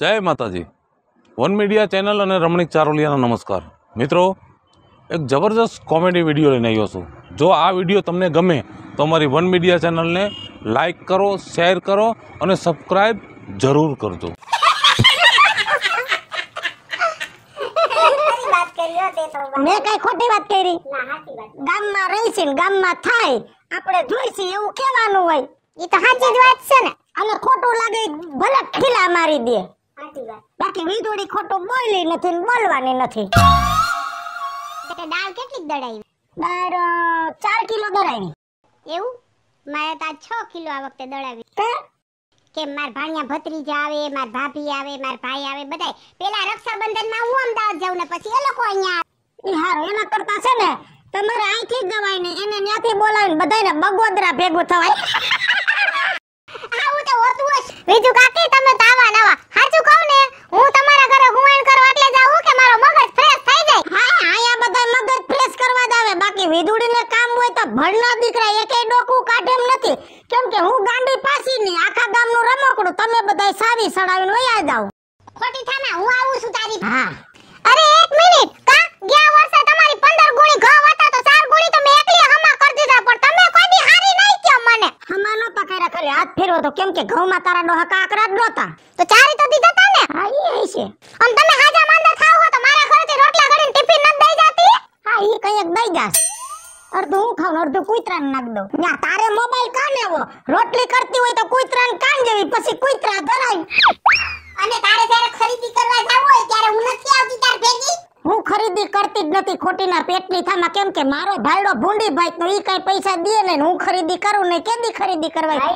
જય માતાજી one media channel અને રમણીક ચારોલિયાના નમસ્કાર મિત્રો એક જબરજસ્ત કોમેડી વિડીયો લઈને આવ્યો છું જો આ વિડીયો તમને ગમે તો અમારી વન મીડિયા ચેનલને લાઇક કરો શેર કરો અને સબસ્ક્રાઈબ જરૂર કરજો મેં કઈ ખોટી વાત કરી ગામમાં રહી છે થાય આપણે જોઈ એવું કેવાનું હોય એ તો ખોટું લાગે ભલે ખીલા મારી દે બાકી વીજળી ખોટું બોલી નથી બોલવાની નથી દાળ કેટલી દળાવી દાળ ચાર કિલો દળાવી એવું મારે તો છ કિલો આ વખતે દળાવી કે માર ભાણિયા ભત્રીજા આવે માર ભાભી આવે માર ભાઈ આવે બધાય પેલા રક્ષાબંધન માં હું અમદાવાદ જાઉં ને પછી એ લોકો અહીંયા એ હારો એના કરતા છે ને તમારે અહીંથી જ જવાય ને એને ત્યાંથી બોલાવીને બધાને બગોદરા ભેગું થવાય આવું તો હોતું હશે બીજું કાકી તમે તાવા નવા હાચું કહું ને હું તમારા ઘરે હુવાણ કરવા એટલે જાઉં કે મારો મગજ ફ્રેશ થઈ જાય હા આયા બધા મગજ ફ્રેશ કરવા દાવે બાકી વિદુડીને કામ હોય તો ભણના દીકરા એકેય ડોકું કાઢે એમ નથી કેમ કે હું ગાંડી પાસી ની આખા ગામનું રમકડું તમે બધા સારી સડાવીને વયા જાવ ખોટી થાના હું આવું છું તારી હા અરે એક મિનિટ કા ગયા વર્ષે તમારી 15 ગુણી ઘઉં હમા પકડ્યા કરે હાથ ફેરવો તો કેમ કે ઘઉં તારા ડોહા કાકરા જ નોતા તો ચારે તો દીધા તા ને હા ઈ છે અને તમે હાજા માંદા ખાવ તો મારા ઘરે થી રોટલા ઘડીને ટિફિન ન દઈ જાતી હા ઈ કઈ એક દઈ જાસ અડધું હું ખાવ અડધું કુતરા ને નાખ દઉં ન્યા તારે મોબાઈલ કાને આવો રોટલી કરતી હોય તો કુતરા ને કાન જેવી પછી કુતરા ધરાય અને તારે જ્યારે ખરીદી કરવા જાવ હોય ત્યારે હું નથી આવતી તાર ભેગી હું ખરીદી કરતી જ નથી ખોટીના પેટની થામાં કેમ કે મારો ભાઈડો ભૂંડી ભાઈ તો ઈ કઈ પૈસા દે ને હું ખરીદી કરું ને કેદી ખરીદી કરવા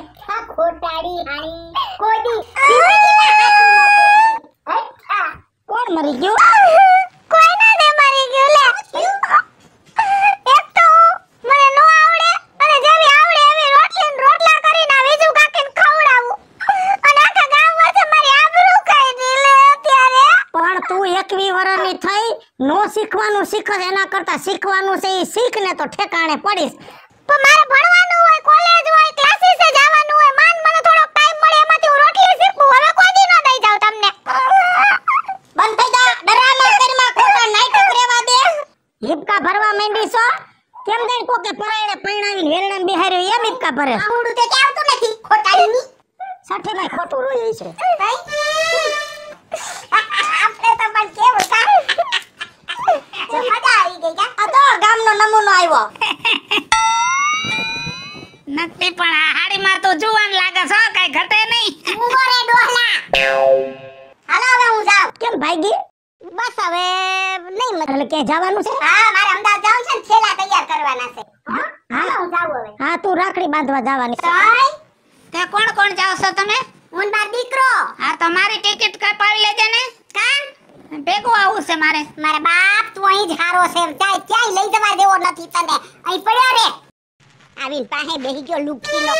કોણ મરી ગયું નો શીખવાનું શીખે એના કરતા શીખવાનું છે એ શીખને તો ઠેકાણે પડીશ પણ મારે ભણવાનું હોય કોલેજ હોય ક્લાસીસ જવાનું હોય માન મને થોડો ટાઈમ મળે એમાંથી હું રોટલી શીખું હવે કોઈ દી ન દઈ જાઉં તમને બંધ થઈ જા ડરામા કરમાં ખોટા નાટક રેવા દે હિપકા ભરવા માંડી છો કેમ જઈને કોકે પરાયણે પૈણાવીને વેરણે બિહાર્યો એમ હિપકા ભરે આવડું તે કે નથી ખોટાની સઠે ભાઈ ખોટું રોય છે ભાઈ ચોર ગામનો નમૂનો આવ્યો નથી પણ આ હાડીમાં તો જુવાન લાગે છો કઈ ઘટે નહીં ઉભો ડોલા હાલો હવે હું જાઉં કેમ ભાગી બસ હવે નહીં મતલબ કે જવાનું છે હા મારે અમદાવાદ જવું છે ને છેલા તૈયાર કરવાના છે હા હું જાઉં હવે હા તું રાખડી બાંધવા જવાની છે તે કોણ કોણ જાવ છો તમે હું દીકરો હા તમારી ટિકિટ કપાવી લેજે ને કાં ભેગું આવું છે મારે મારે બાપ તું અહીં જ હારો છે જાય ક્યાંય લઈ જવા દેવો નથી તને અહીં પડ્યો રે આવીને પાહે બેહી ગયો લુકી નો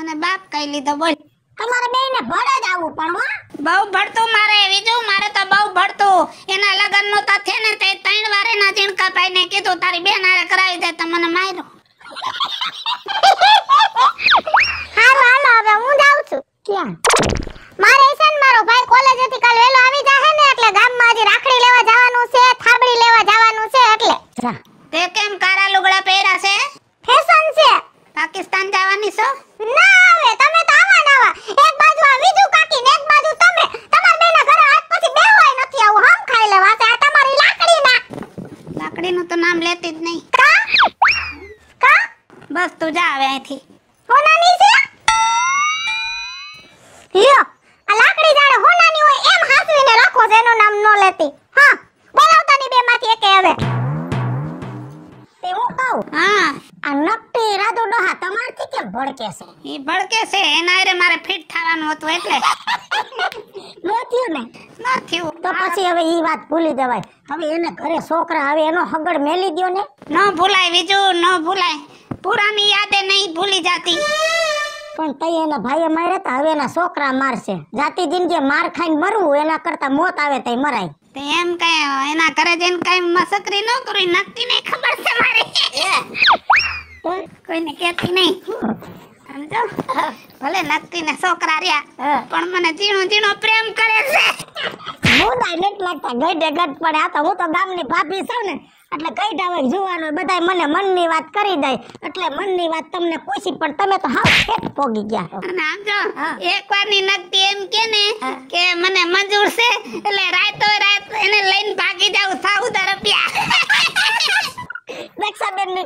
મને બાપ કહી લીધો બોલ તમારે ને ભડ જ આવું પણ હો બહુ ભડતું મારે બીજું મારે તો બહુ ભડતું એના લગન નું તો છે ને તે ત્રણ વારે ના જીણકા ભાઈ ને કીધું તારી બેન આરે કરાવી દે તો મને માર્યો હાલો હાલો હવે હું જાઉં છું ક્યાં મારે છે ને મારો ભાઈ કોલેજ થી કાલ વેલો આવી જાહે ને એટલે ગામમાં આજે રાખડી લેવા જવાનું છે થાબડી લેવા જવાનું છે થયું ને ના થયું તો પછી હવે ઈ વાત ભૂલી દેવાય હવે એને ઘરે છોકરા હવે એનો હગડ મેલી દયો ને ન ભૂલાય બીજુ ન ભૂલાય પુરાની યાદે નહીં ભૂલી જાતી પણ તઈ એના ભાઈએ માર્યા તા હવે એના છોકરા મારશે જાતી જિંદગી માર ખાઈને મરવું એના કરતા મોત આવે તઈ મરાય એમ કઈ એના ઘરે જઈને કઈ મસકરી ન કરી નક્કી નહીં ખબર છે મારી કોઈને કહેતી નહીં સમજો ભલે નક્કી ને છોકરા રહ્યા પણ મને ઝીણો ઝીણો પ્રેમ કરે છે હું તો લાગતા ગઈઢે ગઢ પડે આ તો હું તો ગામની ભાભી છું ને એટલે ગઈઢા હોય જોવાનું બધાય મને મનની વાત કરી દે એટલે મનની વાત તમને પૂછી પણ તમે તો હાવ ખેત પોગી ગયા અને આમ જો ની નક્કી એમ કે ને કે મને મંજૂર છે એટલે રાતો રાત એને લઈને ભાગી જાવ થાઉ રૂપિયા દક્ષાબેન ની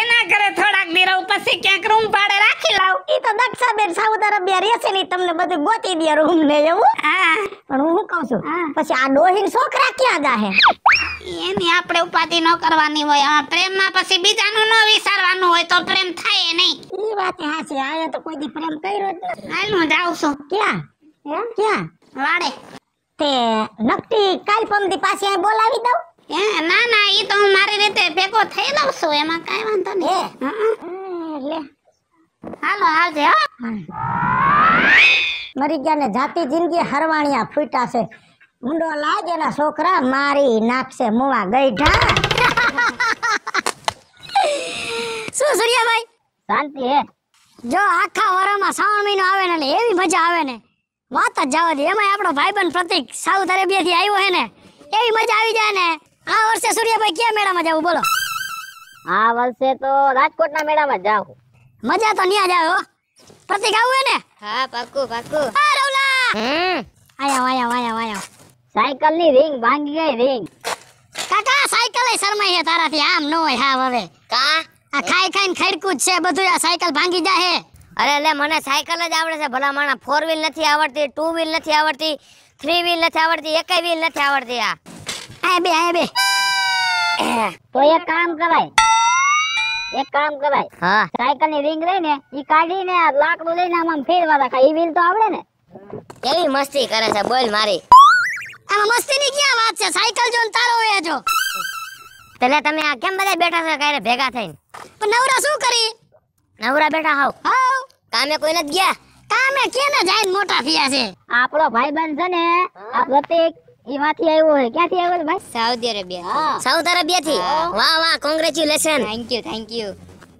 એના ઘરે થોડાક દી રહું ક્યાંક રૂમ ભાડે રાખી લાવ ઈ તો દક્ષાબેન સાઉદ અરેબિયા રહે છે ને તમને બધું ગોતી દે રૂમ ને એવું હા પણ હું કહું છું પછી આ ડોહીન છોકરા ક્યાં જાહે એની આપણે ઉપાધિ ન કરવાની હોય આ પ્રેમમાં પછી બીજાનું ન વિચારવાનું હોય તો પ્રેમ થાય નહીં એ વાત હાચી આયા તો કોઈ દી પ્રેમ કર્યો જ નથી હાલ હું જાઉં છું ક્યાં એમ ક્યાં વાડે તે નકટી કાલ પાછી પાસે બોલાવી દઉં ના ના એ તો હું મારી રીતે ભેગો થઈ લઉં છું એમાં કઈ વાંધો નહીં લે હાલો હાલજે હો મરી ગયા ને જાતિ જિંદગી હરવાણિયા ફૂટા છે મુંડો લાગે એના છોકરા મારી નાખશે મુવા ગઈઢા શું સૂર્યાભાઈ શાંતિ હે જો આખા વરમાં શ્રાવણ મહિનો આવે ને એટલે એવી મજા આવે ને વાત જ જવા દે એમાં આપણો ભાઈબંધ પ્રતિક સાઉથ અરેબિયાથી આવ્યો હે ને એવી મજા આવી જાય ને આ વર્ષે સૂર્યભાઈ ક્યાં મેળામાં જાવ બોલો આ વર્ષે તો રાજકોટના મેળામાં જાવ મજા તો ન્યા જાવ પ્રતિક આવું ને હા પાકું પાકું આ રૌલા આયા આયા આયા આયા સાયકલ ની રીંગ ભાંગી ગઈ રીંગ કાકા સાયકલ એ શરમાઈ છે તારાથી આમ નો હોય હા હવે કા આ ખાઈ ખાઈને ખડકું છે બધું આ સાયકલ ભાંગી જાહે અરે લે મને સાયકલ જ આવડે છે ભલા માણા ફોર વ્હીલ નથી આવડતી ટુ વ્હીલ નથી આવડતી થ્રી વ્હીલ નથી આવડતી એકાઈ વ્હીલ નથી આવડતી આ આ બે આ બે તો એક કામ કરાય એક કામ કરાય હા સાયકલ ની રિંગ રહી ને ઈ કાઢી ને લાકડું લઈને આમાં ફેરવા રાખા ઈ વ્હીલ તો આવડે ને કેવી મસ્તી કરે છે બોલ મારી આમાં મસ્તી ની ક્યાં વાત છે સાયકલ જો તારો એ જો તલે તમે આ કેમ બધા બેઠા છો કારે ભેગા થઈને પણ નવરા શું કરી નવરા બેઠા હાવ હાવ કામે કોઈ નથી ગયા કામે કેને જાય મોટા થયા છે આપણો ભાઈ બંધ છે ને આ પ્રતિક એમાંથી આવ્યો છે ક્યાંથી આવ્યો છે ભાઈ સાઉદી અરેબિયા સાઉથ અરેબિયા થી વાહ વાહ congratulation thank you thank you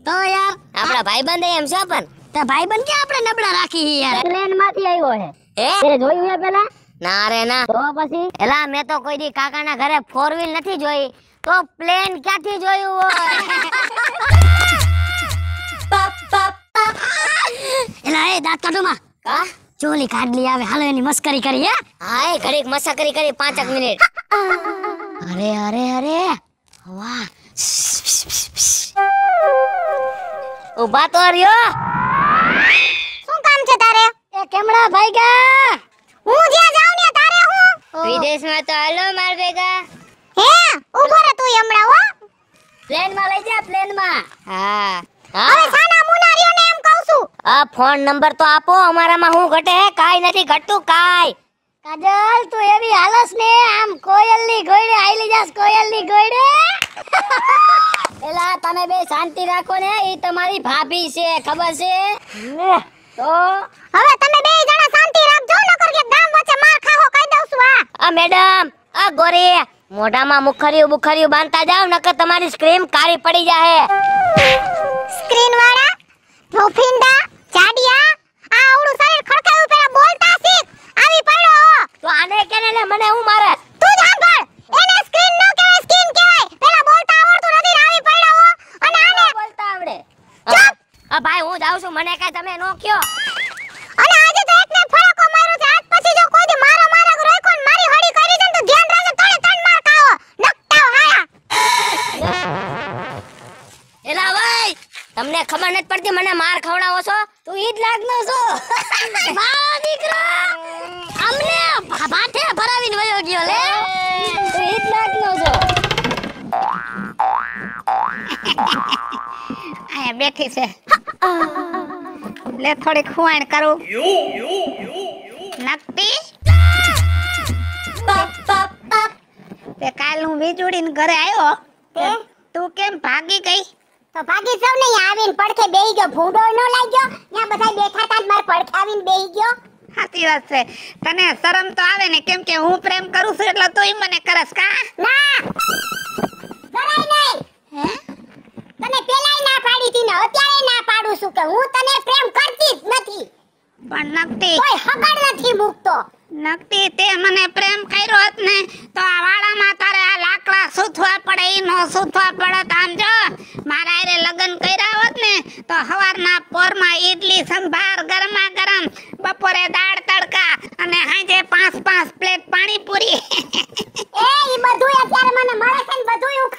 તો યાર આપણા ભાઈબંધ એમ છે પણ તો ભાઈબંધ કે આપણે નબળા રાખી છે યાર ટ્રેન માંથી આવ્યો છે એ જોયું છે પેલા ના રે ના તો પછી એલા મેં તો કોઈ દી કાકાના ઘરે ફોર વ્હીલ નથી જોઈ તો પ્લેન ક્યાંથી જોયું હોય એલા એ દાંત કાઢો માં કા ચોલી કાઢ લી આવે હાલો એની મસ્કરી કરી હે હાય ઘડીક મસ્કરી કરી 5 મિનિટ અરે અરે અરે વાહ ઉભા તો રહ્યો શું કામ છે તારે એ કેમડા ભાઈ ગયા હું જ્યાં જાઉં ને તારે હું વિદેશમાં તો હાલો માર ભેગા હે ઉભો રે તું હમણાં હો પ્લેન માં લઈ જા પ્લેન માં હા હવે સાના શું આ ફોન નંબર તો આપો અમારામાં હું ઘટે હે કાઈ નથી ઘટતું કાઈ કાજલ તું એવી હાલસ ને આમ કોયલની ગોયડે આઈલી જાસ કોયલની ગોયડે એલા તમે બે શાંતિ રાખો ને એ તમારી ભાભી છે ખબર છે તો હવે તમે બે જણા શાંતિ રાખજો નકર કે ગામ વચ્ચે માર ખાહો કહી દઉં છું આ આ મેડમ આ ગોરી મોઢામાં મુખરિયું બુખરિયું બાંધતા જાવ નકર તમારી સ્ક્રીન કાળી પડી જાહે સ્ક્રીન વાળા ફોફિંડા ચાડિયા આ આવડું શરીર ખડકાયું પેલા બોલતા શીખ આવી પડો તો આને કેને લે મને હું મારે તું જ એને સ્ક્રીન નો કહેવાય સ્કીન કહેવાય પેલા બોલતા આવડતું નથી આવી પડો અને આને બોલતા આવડે ચૂપ અ ભાઈ હું જાઉં છું મને કાઈ તમે નો કયો અને આજે તો એકને ફરકો માર્યો છે આજ પછી જો કોઈ મારા મારા રાખો ને મારી હળી કરી તમને ખબર નથી પડતી મને માર ખવડાવો છો તું ઈ જ લાગનો છો મારો દીકરો અમને માથે ભરાવીને વયો ગયો લે તું ઈ લાગનો છો આ બેઠી છે લે થોડી ખુવાણ કરું નક્કી તે કાલ હું વીજળીને ઘરે આવ્યો તું કેમ ભાગી ગઈ તો ભાગી સૌ ને આવીને પડખે બેહી ગયો ભૂંડો નો લાગ્યો ત્યાં બધા બેઠા હતા માર પડખે આવીને બેહી ગયો સાચી વાત છે તને શરમ તો આવે ને કેમ કે હું પ્રેમ કરું છું એટલે તોય મને કરસ કા ના જરાય નહીં તને પેલાય ના પાડી તી ને અત્યારે ના પાડું છું કે હું તને પ્રેમ કરતી જ નથી પણ નથી કોઈ હગડ નથી મૂકતો નક્કી તે મને પ્રેમ કર્યો હોત ને તો આ વાળામાં તારે આ લાકડા સૂથવા પડે ઈ નો સૂથવા પડે આમ જો મારા આરે લગ્ન કર્યા હોત ને તો સવારના પોરમાં ઈડલી સંભાર ગરમા ગરમ બપોરે દાળ તડકા અને સાંજે પાંચ પાંચ પ્લેટ પાણીપુરી એ ઈ બધું અત્યારે મને મળે છે ને બધું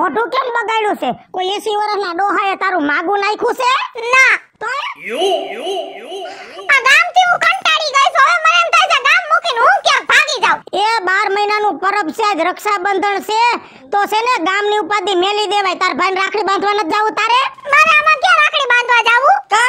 મોઢું કેમ બગાડ્યું છે કોઈ 80 વર્ષના ડોહાએ તારું માગું નાખ્યું છે ના તો આ ગામથી હું કંટાળી ગઈ છું હવે મને એમ થાય છે ગામ મૂકીને હું ક્યાં ભાગી જાઉં એ બાર મહિનાનું પરબ છે જ રક્ષાબંધન છે તો છે ને ગામની ઉપાધિ મેલી દેવાય તાર ભાઈ રાખડી બાંધવા નથી જાવું તારે મારે આમાં ક્યાં રાખડી બાંધવા જાવું કા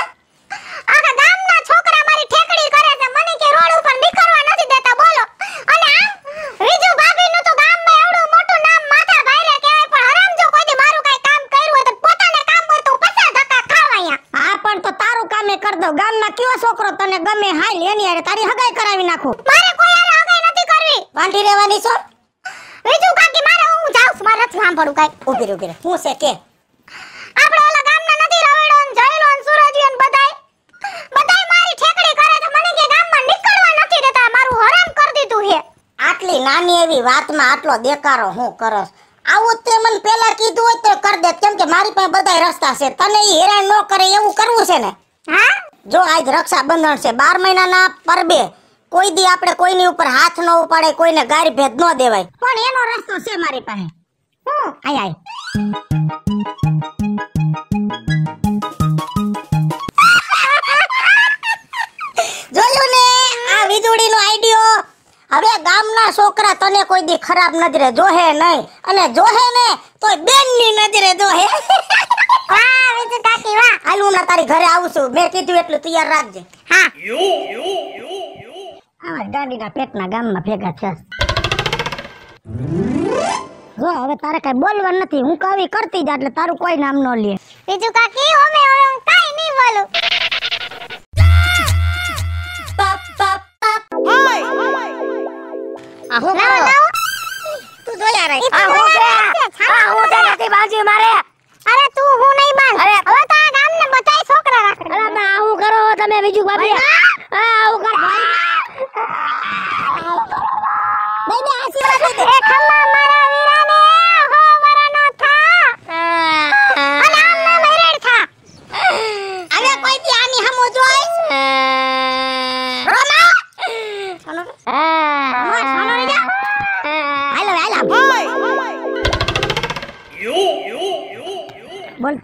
તને ગમે હાલ એની હારે તારી હગાઈ કરાવી નાખું મારે કોઈ હારે હગાઈ નથી કરવી વાંધી રહેવાની છો બીજું કાકી મારે હું જાઉં છું મારે નથી સાંભળવું કાઈ ઉભી ઉભી હું છે કે આપણે ઓલા ગામના નથી રવેડો ને જયલો ને સુરજીઓ ને બધાય બધાય મારી ઠેકડી કરે તો મને કે ગામમાં નીકળવા નથી દેતા મારું હરામ કરી દીધું હે આટલી નાની એવી વાતમાં આટલો દેકારો હું કરસ આવું તે મને પેલા કીધું હોય તો કર દે કેમ કે મારી પાસે બધા રસ્તા છે તને ઈ હેરાન ન કરે એવું કરવું છે ને હા જો આજ રક્ષાબંધન છે બાર મહિનાના બે કોઈ દી આપણે કોઈની ઉપર હાથ ન ઉપાડે કોઈને ગાર ભેદ ન દેવાય પણ એનો રસ્તો છે મારી પાસે હું આય આય જોયું ને આ વીજળીનો હવે ગામના છોકરા તને કોઈ દી ખરાબ નજરે જોહે નહીં અને જોહે ને તો બેનની નજરે જોહે વાહ વિજુ કાકી વાહ હાલ હું તારી ઘરે આવું છું મેં કીધું એટલું તૈયાર રાખજે હા આવા ગાડીના પેટના ગામમાં ભેગા છે જો હવે તારે કઈ બોલવા નથી હું કાવી કરતી જા એટલે તારું કોઈ નામ ન લે બીજું કાકી ઓમે હવે હું કાઈ નહીં બોલું અરે તું હું નહીં બાંધ છોકરા રાખ કરો તમે બીજું બાપી આ આહો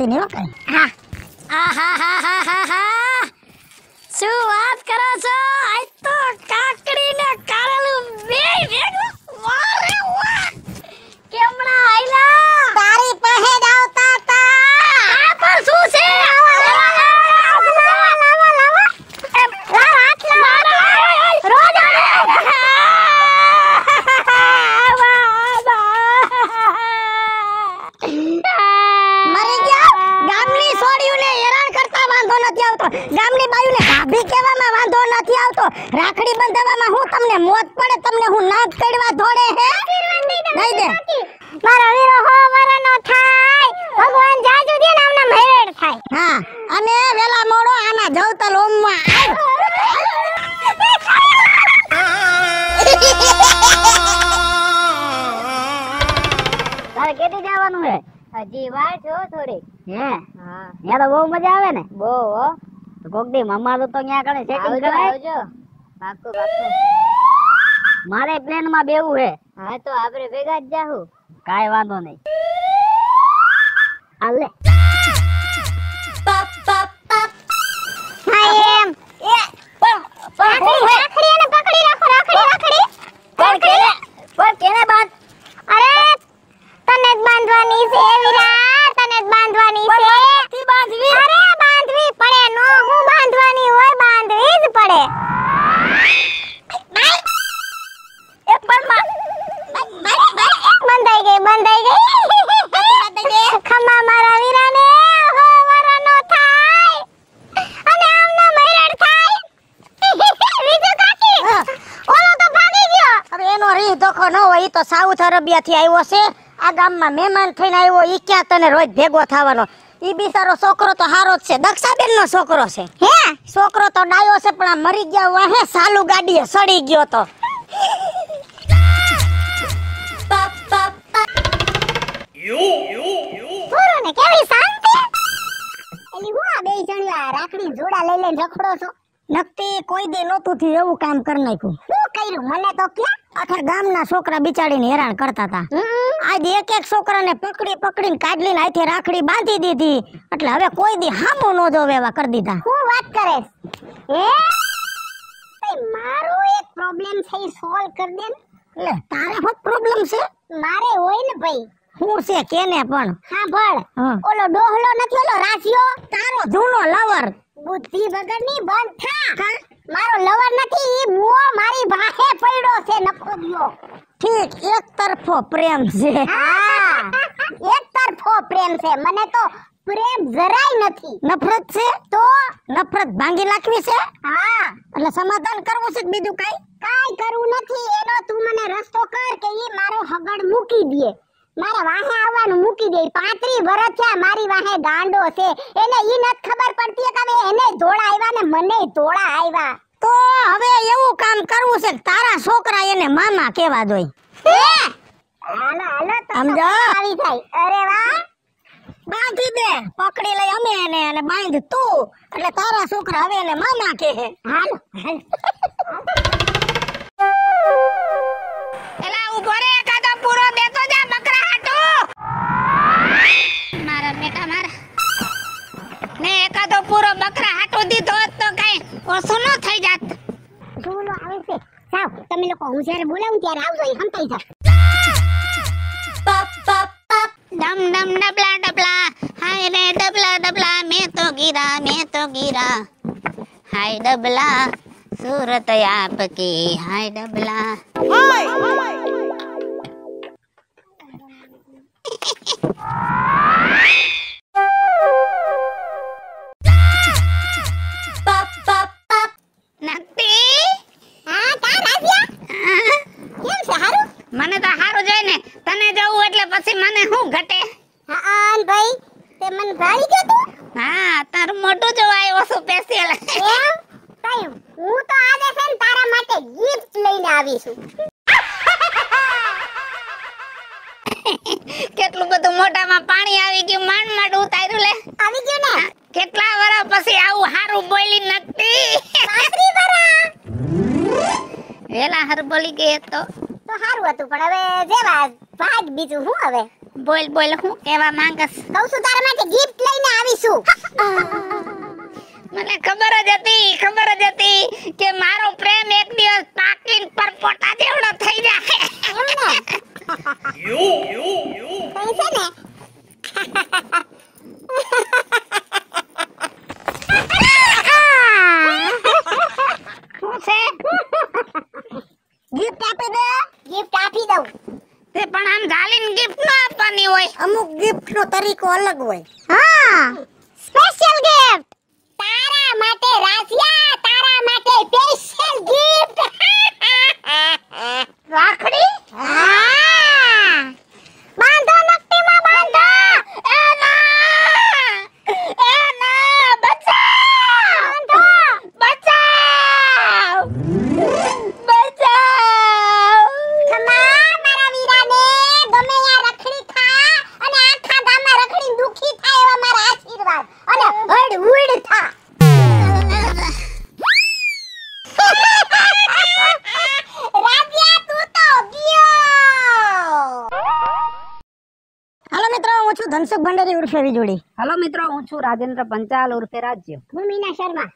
你老公。છો થોડી હે હા ત્યાં તો બહુ મજા આવે ને બહુ હો તો કોકડી મમ્મા તો તો ત્યાં કણે સેટિંગ કરાય આવજો પાકું પાકું મારે પ્લેન માં બેવું હે હા તો આપણે ભેગા જ જાહુ કાઈ વાંધો નહીં આલે બંધાઈ ગઈ ખમા મારા વીરાને હો એનો રીહ ધોખો ન હોય ઈ તો સાઉથ અરેબિયા થી આવ્યો છે આ ગામમાં મહેમાન થઈને આવ્યો ઈ ક્યાં તને રોજ ભેગો થવાનો ઈ બિચારો છોકરો તો હારો જ છે દક્ષાબેન નો છોકરો છે હે છોકરો તો ડાયો છે પણ આ મરી ગયા વાહે સાલુ ગાડીએ સડી ગયો તો આ રાખડી જોડા લઈ લઈને રખડો છો નક્કી કોઈ દે નહોતું થયું એવું કામ કરી નાખ્યું શું કર્યું મને તો કે આખા ગામના છોકરા બિચારીને હેરાન કરતા હતા આજે એક એક છોકરાને પકડી પકડીને કાઢલીને હાથે રાખડી બાંધી દીધી એટલે હવે કોઈ દી હામો ન જોવે એવા કરી દીધા હું વાત કરે એ મારો એક પ્રોબ્લેમ છે એ સોલ્વ કરી દે ને તારે શું પ્રોબ્લેમ છે મારે હોય ને ભાઈ હું છે કેને પણ હા સાંભળ ઓલો ડોહલો નથી ઓલો રાશિયો તારો જૂનો લવર બુદ્ધિ વગરની બંધ થા મારો લવર નથી ઈ મુઓ મારી વાહે પડ્યો છે નફો ગયો ઠીક એક તરફો પ્રેમ છે એક તરફો પ્રેમ છે મને તો પ્રેમ જરાય નથી નફરત છે તો નફરત ભાંગી નાખવી છે હા એટલે સમાધાન કરવું છે બીજું કઈ કઈ કરવું નથી એનો તું મને રસ્તો કર કે ઈ મારો હગડ મૂકી દે મારે વાહે આવવાનું મૂકી દે પાંત્રી વર્ષ થયા મારી વાહે ગાંડો છે એને ઈ નથ ખબર પડતી કે હવે એને ધોળા આવ્યા ને મને ધોળા આવ્યા તો હવે એવું કામ કરવું છે તારા છોકરા એને મામા કેવા દોય હાલો હાલો સમજો આવી જાય અરે વાહ બાંધી દે પકડી લઈ અમે એને અને બાંધ તું એટલે તારા છોકરા હવે એને મામા કે હાલો હાલો ઓછો ન થઈ જાત બોલો આવે છે સાવ તમે લોકો હું જ્યારે બોલાવું ત્યારે આવજો એ હંતાઈ જાવ પપ પપ પપ ડમ ડમ ડબલા ડબલા હાય રે ડબલા ડબલા મે તો ગીરા મે તો ગીરા હાય ડબલા સુરત આપકી હાય ડબલા હાય હાય તો સારું હતું પણ હવે જેવા ભાગ બીજું હું હવે બોલ બોલ હું કેવા માંગસ કહું છું તારા માટે ગિફ્ટ લઈને આવીશું મને ખબર જ હતી ખબર જ હતી કે મારો પ્રેમ એક દિવસ પાકીન પર પોટા જેવડો થઈ જાય યુ યુ યુ છે ગિફ્ટ આપી દે ગિફ્ટ આપી દઉં તે પણ આમ ગાલીન ગિફ્ટ ન આપવાની હોય અમુક ગિફ્ટ નો તરીકો અલગ હોય હા સ્પેશિયલ ગિફ્ટ તારા હું છું ધનસુખ ભંડારી ઉર્ફે વિજોડી હલો મિત્રો હું છું રાજેન્દ્ર પંચાલ ઉર્ફે રાજ્ય હું મીના શર્મા